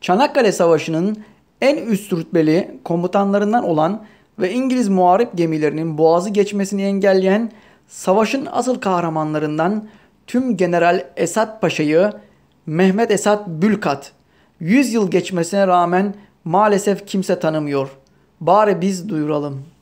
Çanakkale Savaşı'nın en üst rütbeli komutanlarından olan ve İngiliz muharip gemilerinin boğazı geçmesini engelleyen savaşın asıl kahramanlarından tüm General Esat Paşa'yı Mehmet Esat Bülkat 100 yıl geçmesine rağmen maalesef kimse tanımıyor. Bari biz duyuralım.''